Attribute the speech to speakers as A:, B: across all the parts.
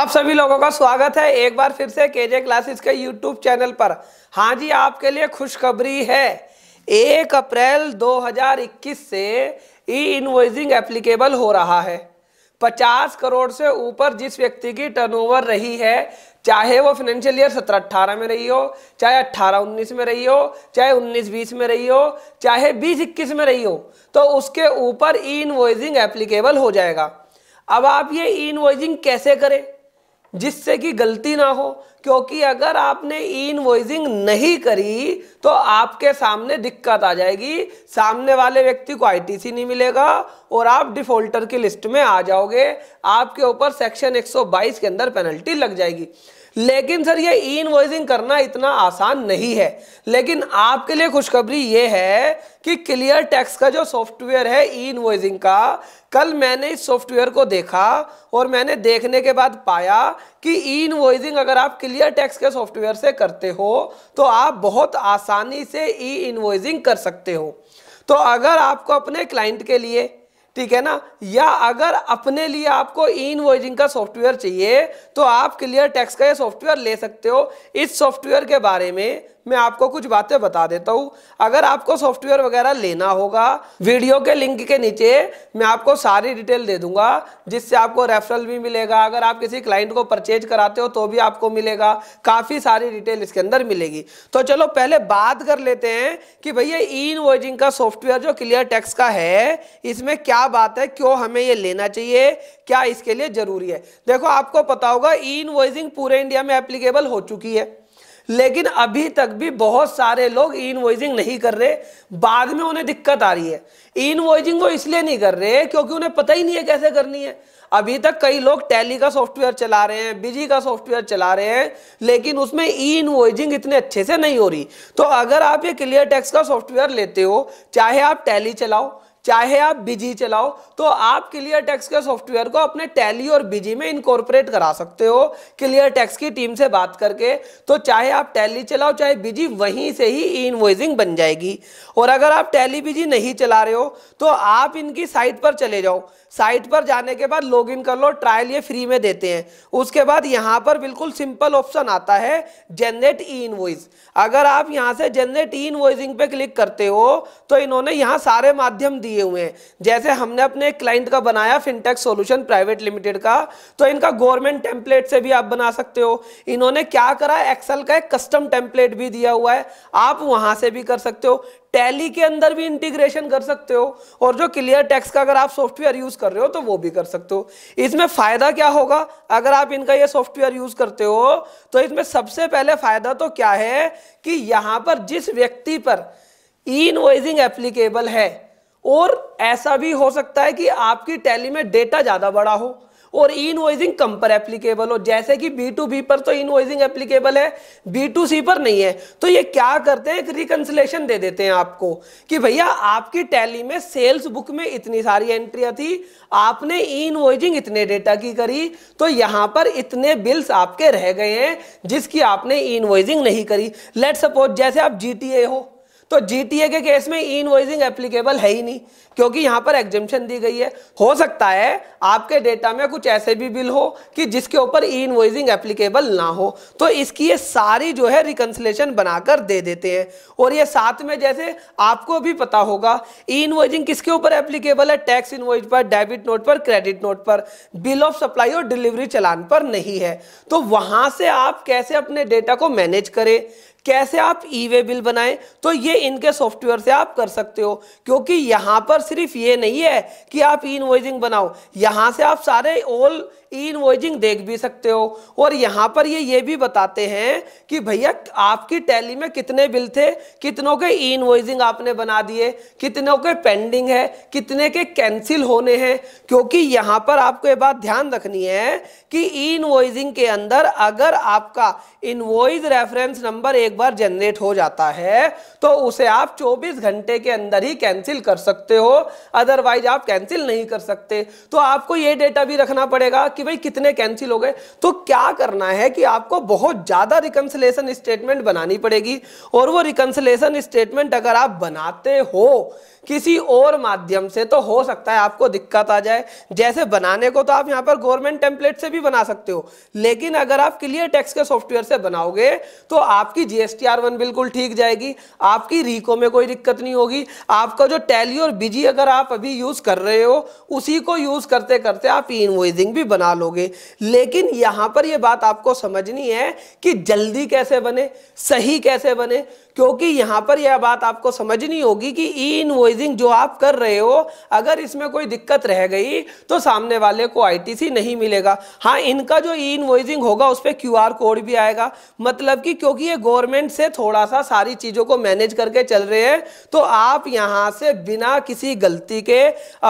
A: आप सभी लोगों का स्वागत है एक बार फिर से केजे क्लासेस के यूट्यूब चैनल पर हाँ जी आपके लिए खुशखबरी है एक अप्रैल 2021 से ई इन्वॉइसिंग एप्लीकेबल हो रहा है 50 करोड़ से ऊपर जिस व्यक्ति की टर्नओवर रही है चाहे वो फाइनेंशियल ईयर सत्रह अट्ठारह में रही हो चाहे अट्ठारह उन्नीस में रही हो चाहे उन्नीस बीस में रही हो चाहे बीस इक्कीस में रही हो तो उसके ऊपर ई इन्वॉइसिंग एप्लीकेबल हो जाएगा अब आप ये ई कैसे करें जिससे कि गलती ना हो क्योंकि अगर आपने इनवॉइसिंग नहीं करी तो आपके सामने दिक्कत आ जाएगी सामने वाले व्यक्ति को आईटीसी नहीं मिलेगा और आप डिफॉल्टर की लिस्ट में आ जाओगे आपके ऊपर सेक्शन 122 के अंदर पेनल्टी लग जाएगी लेकिन सर ये ई इन्वॉइसिंग करना इतना आसान नहीं है लेकिन आपके लिए खुशखबरी ये है कि क्लियर टैक्स का जो सॉफ्टवेयर है ई इन्वॉइसिंग का कल मैंने इस सॉफ्टवेयर को देखा और मैंने देखने के बाद पाया कि ई इन्वॉइसिंग अगर आप क्लियर टैक्स के सॉफ्टवेयर से करते हो तो आप बहुत आसानी से ई इन्वॉइसिंग कर सकते हो तो अगर आपको अपने क्लाइंट के लिए ठीक है ना या अगर अपने लिए आपको इन वॉइजिंग का सॉफ्टवेयर चाहिए तो आप क्लियर टैक्स का ये सॉफ्टवेयर ले सकते हो इस सॉफ्टवेयर के बारे में मैं आपको कुछ बातें बता देता हूँ अगर आपको सॉफ्टवेयर वगैरह लेना होगा वीडियो के लिंक के नीचे मैं आपको सारी डिटेल दे दूंगा जिससे आपको रेफरल भी मिलेगा अगर आप किसी क्लाइंट को परचेज कराते हो तो भी आपको मिलेगा काफ़ी सारी डिटेल इसके अंदर मिलेगी तो चलो पहले बात कर लेते हैं कि भैया ई इन्वॉइजिंग का सॉफ्टवेयर जो क्लियर टैक्स का है इसमें क्या बात है क्यों हमें ये लेना चाहिए क्या इसके लिए जरूरी है देखो आपको पता होगा ई इन्वॉइजिंग पूरे इंडिया में एप्लीकेबल हो चुकी है लेकिन अभी तक भी बहुत सारे लोग इन इनवॉइसिंग नहीं कर रहे बाद में उन्हें दिक्कत आ रही है इन इनवॉइसिंग वो इसलिए नहीं कर रहे क्योंकि उन्हें पता ही नहीं है कैसे करनी है अभी तक कई लोग टैली का सॉफ्टवेयर चला रहे हैं बिजी का सॉफ्टवेयर चला रहे हैं लेकिन उसमें ई इनवॉइजिंग इतने अच्छे से नहीं हो रही तो अगर आप ये क्लियर टैक्स का सॉफ्टवेयर लेते हो चाहे आप टैली चलाओ चाहे आप बिजी चलाओ तो आप क्लियर टैक्स के सॉफ्टवेयर को अपने टैली और बिजी में इनकॉर्पोरेट करा सकते हो क्लियर टैक्स की टीम से बात करके तो चाहे आप टैली चलाओ चाहे बिजी वहीं से ही ई बन जाएगी और अगर आप टैली बिजी नहीं चला रहे हो तो आप इनकी साइट पर चले जाओ साइट पर जाने के बाद लॉगिन कर लो ट्रायल ये फ्री में देते हैं उसके बाद यहाँ पर बिल्कुल सिंपल ऑप्शन आता है जेनरेट ई इनवॉइस अगर आप यहाँ से जेनरेट ई इनवॉइसिंग पे क्लिक करते हो तो इन्होंने यहाँ सारे माध्यम दिए हुए हैं जैसे हमने अपने क्लाइंट का बनाया फिनटेक सोल्यूशन प्राइवेट लिमिटेड का तो इनका गवर्नमेंट टेम्पलेट से भी आप बना सकते हो इन्होंने क्या करा एक्सल का एक कस्टम टेम्पलेट भी दिया हुआ है आप वहां से भी कर सकते हो टैली के अंदर भी इंटीग्रेशन कर सकते हो और जो क्लियर टेक्स का अगर आप सॉफ्टवेयर यूज कर रहे हो तो वो भी कर सकते हो इसमें फायदा क्या होगा अगर आप इनका ये सॉफ्टवेयर यूज करते हो तो इसमें सबसे पहले फायदा तो क्या है कि यहां पर जिस व्यक्ति पर ई इनवॉइसिंग एप्लीकेबल है और ऐसा भी हो सकता है कि आपकी टैली में डेटा ज्यादा बड़ा हो और इन इनवॉइसिंग कम पर एप्लीकेबल हो जैसे कि बी टू बी पर तो इनवॉइसिंग एप्लीकेबल है बी टू सी पर नहीं है तो ये क्या करते हैं एक रिकन्सलेशन दे देते हैं आपको कि भैया आपकी टैली में सेल्स बुक में इतनी सारी एंट्रियां थी आपने इन इनवॉइसिंग इतने डेटा की करी तो यहां पर इतने बिल्स आपके रह गए हैं जिसकी आपने इन इनवॉइसिंग नहीं करी लेट सपोज जैसे आप जी हो तो जीटीए के केस में इन इनवॉइसिंग एप्लीकेबल है ही नहीं क्योंकि यहां पर एग्जेम्पन दी गई है हो सकता है आपके डेटा में कुछ ऐसे भी बिल हो कि जिसके ऊपर ई एप्लीकेबल ना हो तो इसकी ये सारी जो है रिकन्सलेशन बनाकर दे देते हैं और ये साथ में जैसे आपको भी पता होगा इन इनवॉइसिंग किसके ऊपर एप्लीकेबल है टैक्स इनवॉइस पर डेबिट नोट पर क्रेडिट नोट पर बिल ऑफ सप्लाई और डिलीवरी चलान पर नहीं है तो वहां से आप कैसे अपने डेटा को मैनेज करें कैसे आप ई वे बिल बनाएं तो ये इनके सॉफ्टवेयर से आप कर सकते हो क्योंकि यहां पर सिर्फ ये नहीं है कि आप ई बनाओ यहां से आप सारे ऑल ई देख भी सकते हो और यहाँ पर ये ये भी बताते हैं कि भैया आपकी टैली में कितने बिल थे कितनों के ई आपने बना दिए कितनों के पेंडिंग है कितने के कैंसिल होने हैं क्योंकि यहां पर आपको ये बात ध्यान रखनी है कि ई के अंदर अगर आपका वॉइज रेफरेंस नंबर एक बार जनरेट हो जाता है तो उसे आप चौबीस घंटे के अंदर ही कैंसिल कर सकते हो अदरवाइज आप कैंसिल नहीं कर सकते तो आपको ये डेटा भी रखना पड़ेगा कि कि भाई कितने कैंसिल हो गए तो क्या करना है कि आपको बहुत ज़्यादा रिकन्सलेशन स्टेटमेंट बनानी पड़ेगी और वो रिकन्सलेशन स्टेटमेंट अगर आप बनाते हो किसी और माध्यम से तो हो सकता है आपको दिक्कत आ जाए जैसे बनाने को तो आप यहाँ पर गवर्नमेंट टेम्पलेट से भी बना सकते हो लेकिन अगर आप क्लियर टैक्स के सॉफ्टवेयर से बनाओगे तो आपकी जीएसटी आर वन बिल्कुल ठीक जाएगी आपकी रीको में कोई दिक्कत नहीं होगी आपका जो टैली और बिजी अगर आप अभी यूज कर रहे हो उसी को यूज करते करते आप इनवॉइसिंग भी बना लोगे लेकिन यहाँ पर यह बात आपको समझनी है कि जल्दी कैसे बने सही कैसे बने क्योंकि यहाँ पर यह बात आपको समझनी होगी कि ई इक्वलाइजिंग जो आप कर रहे हो अगर इसमें कोई दिक्कत रह गई तो सामने वाले को आईटीसी नहीं मिलेगा हाँ इनका जो ई इनवॉइजिंग होगा उस पर क्यू कोड भी आएगा मतलब कि क्योंकि ये गवर्नमेंट से थोड़ा सा सारी चीज़ों को मैनेज करके चल रहे हैं तो आप यहाँ से बिना किसी गलती के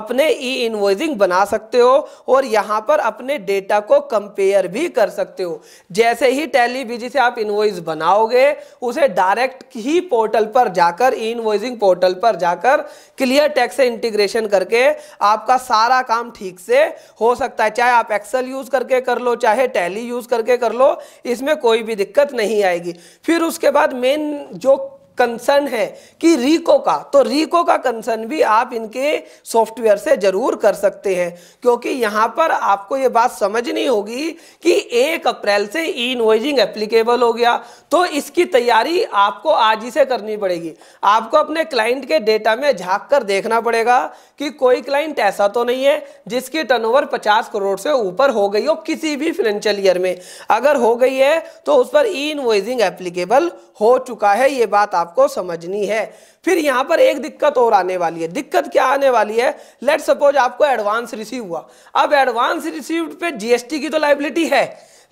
A: अपने ई इनवॉइसिंग बना सकते हो और यहाँ पर अपने डेटा को कंपेयर भी कर सकते हो जैसे ही टेलीविजी से आप इनवॉइस बनाओगे उसे डायरेक्ट ही पोर्टल पर जाकर ई इनवॉइसिंग पोर्टल पर जाकर क्लियर टैक्स से इंटीग्रेशन करके आपका सारा काम ठीक से हो सकता है चाहे आप एक्सेल यूज करके कर लो चाहे टैली यूज करके कर लो इसमें कोई भी दिक्कत नहीं आएगी फिर उसके बाद मेन जो कंसर्न है कि रीको का तो रीको का कंसर्न भी आप इनके सॉफ्टवेयर से जरूर कर सकते हैं क्योंकि यहां पर आपको यह बात समझनी होगी कि एक अप्रैल से ई इन्वॉइजिंग एप्लीकेबल हो गया तो इसकी तैयारी आपको आज ही से करनी पड़ेगी आपको अपने क्लाइंट के डेटा में झाँक कर देखना पड़ेगा कि कोई क्लाइंट ऐसा तो नहीं है जिसकी टर्नओवर 50 करोड़ से ऊपर हो गई हो किसी भी फाइनेंशियल ईयर में अगर हो गई है तो उस पर ई इनवॉइजिंग एप्लीकेबल हो चुका है ये बात आप आपको समझनी है फिर यहां पर एक दिक्कत और आने वाली है दिक्कत क्या आने वाली है लेट सपोज आपको एडवांस रिसीव हुआ अब एडवांस रिसीव पे जीएसटी की तो लाइबिलिटी है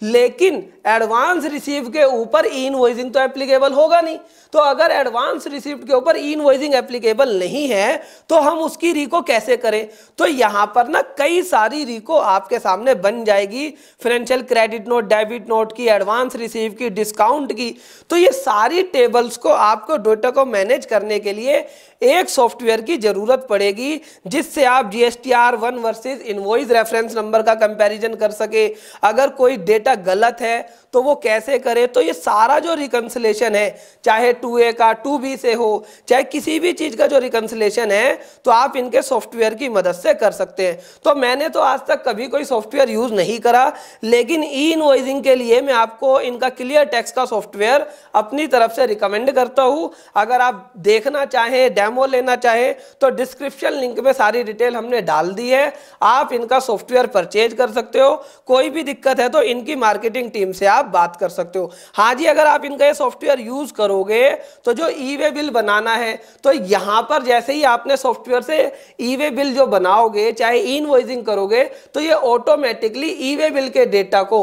A: लेकिन एडवांस रिसीव के ऊपर ई तो एप्लीकेबल होगा नहीं तो अगर एडवांस रिसीव के ऊपर ई एप्लीकेबल नहीं है तो हम उसकी रिको कैसे करें तो यहां पर ना कई सारी रिको आपके सामने बन जाएगी financial credit note debit note की एडवांस रिसीव की डिस्काउंट की तो ये सारी टेबल्स को आपको डोटा को मैनेज करने के लिए एक सॉफ्टवेयर की ज़रूरत पड़ेगी जिससे आप G S T R one versus invoice reference number का कंपैरिजन कर सके अगर कोई डेटा गलत है तो वो कैसे करे तो ये सारा जो रिकन्सलेशन है चाहे टू ए का टू बी से हो चाहे किसी भी चीज़ का जो रिकन्सलेशन है तो आप इनके सॉफ्टवेयर की मदद से कर सकते हैं तो मैंने तो आज तक कभी कोई सॉफ्टवेयर यूज़ नहीं करा लेकिन ई इन्वॉइसिंग के लिए मैं आपको इनका क्लियर टैक्स का सॉफ्टवेयर अपनी तरफ से रिकमेंड करता हूं अगर आप देखना चाहें डेमो लेना चाहे तो डिस्क्रिप्शन लिंक में सारी डिटेल हमने डाल दी है आप इनका सॉफ्टवेयर परचेज कर सकते हो कोई भी दिक्कत है तो इनकी मार्केटिंग टीम से आप बात कर सकते हो हाँ जी अगर आप इनका ये सॉफ्टवेयर यूज करोगे तो जो ई वे बिल बनाना है तो यहाँ पर जैसे ही आपने सॉफ्टवेयर से ई वे बिल जो बनाओगे चाहे ई करोगे तो ये ऑटोमेटिकली ई वे बिल के डेटा को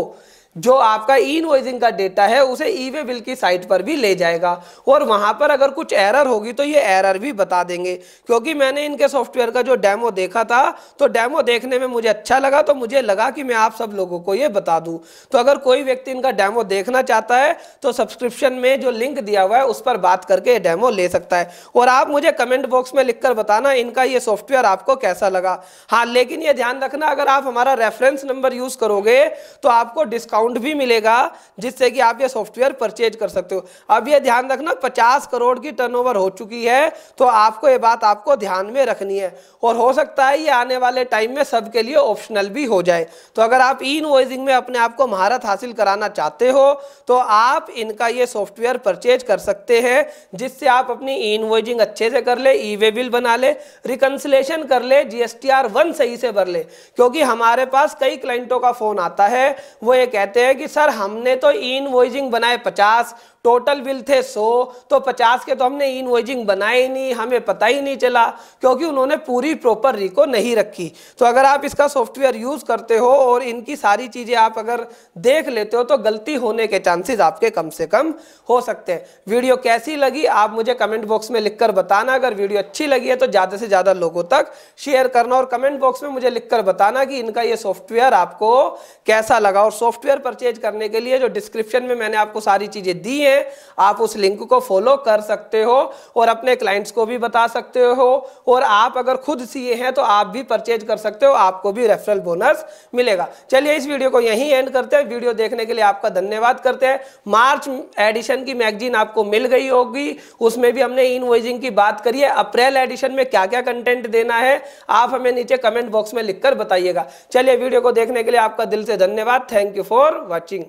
A: जो आपका ई इनवॉइसिंग का डेटा है उसे ई वे बिल की साइट पर भी ले जाएगा और वहां पर अगर कुछ एरर होगी तो ये एरर भी बता देंगे क्योंकि मैंने इनके सॉफ्टवेयर का जो डेमो देखा था तो डेमो देखने में मुझे अच्छा लगा तो मुझे लगा कि मैं आप सब लोगों को ये बता दूं तो अगर कोई व्यक्ति इनका डेमो देखना चाहता है तो सब्सक्रिप्शन में जो लिंक दिया हुआ है उस पर बात करके डेमो ले सकता है और आप मुझे कमेंट बॉक्स में लिख बताना इनका ये सॉफ्टवेयर आपको कैसा लगा हाँ लेकिन ये ध्यान रखना अगर आप हमारा रेफरेंस नंबर यूज़ करोगे तो आपको डिस्काउंट डिस्काउंट भी मिलेगा जिससे कि आप ये सॉफ्टवेयर परचेज कर सकते हो अब ये ध्यान रखना पचास करोड़ की टर्नओवर हो चुकी है तो आपको ये बात आपको ध्यान में रखनी है और हो सकता है ये आने वाले टाइम में सबके लिए ऑप्शनल भी हो जाए तो अगर आप इन वॉइजिंग में अपने आप को महारत हासिल कराना चाहते हो तो आप इनका ये सॉफ्टवेयर परचेज कर सकते हैं जिससे आप अपनी इन वॉइजिंग अच्छे से कर ले ई वे बिल बना ले रिकन्सलेशन कर ले जीएसटीआर वन सही से भर ले क्योंकि हमारे पास कई क्लाइंटों का फोन आता है वो ये कहते कहते हैं कि सर हमने तो इन वॉइजिंग बनाए पचास टोटल बिल थे सो तो पचास के तो हमने इन बनाए बनाई नहीं हमें पता ही नहीं चला क्योंकि उन्होंने पूरी प्रॉपर रिको नहीं रखी तो अगर आप इसका सॉफ्टवेयर यूज़ करते हो और इनकी सारी चीज़ें आप अगर देख लेते हो तो गलती होने के चांसेस आपके कम से कम हो सकते हैं वीडियो कैसी लगी आप मुझे कमेंट बॉक्स में लिखकर बताना अगर वीडियो अच्छी लगी है तो ज़्यादा से ज़्यादा लोगों तक शेयर करना और कमेंट बॉक्स में मुझे लिखकर बताना कि इनका ये सॉफ्टवेयर आपको कैसा लगा और सॉफ्टवेयर परचेज करने के लिए जो डिस्क्रिप्शन में मैंने आपको सारी चीज़ें दी हैं है आप उस लिंक को फॉलो कर सकते हो और अपने क्लाइंट्स को भी बता सकते हो और आप अगर खुद सीए हैं तो आप भी परचेज कर सकते हो आपको भी रेफरल बोनस मिलेगा चलिए इस वीडियो को यहीं एंड करते हैं वीडियो देखने के लिए आपका धन्यवाद करते हैं मार्च एडिशन की मैगजीन आपको मिल गई होगी उसमें भी हमने इन की बात करी है अप्रैल एडिशन में क्या क्या कंटेंट देना है आप हमें नीचे कमेंट बॉक्स में लिखकर बताइएगा चलिए वीडियो को देखने के लिए आपका दिल से धन्यवाद थैंक यू फॉर वॉचिंग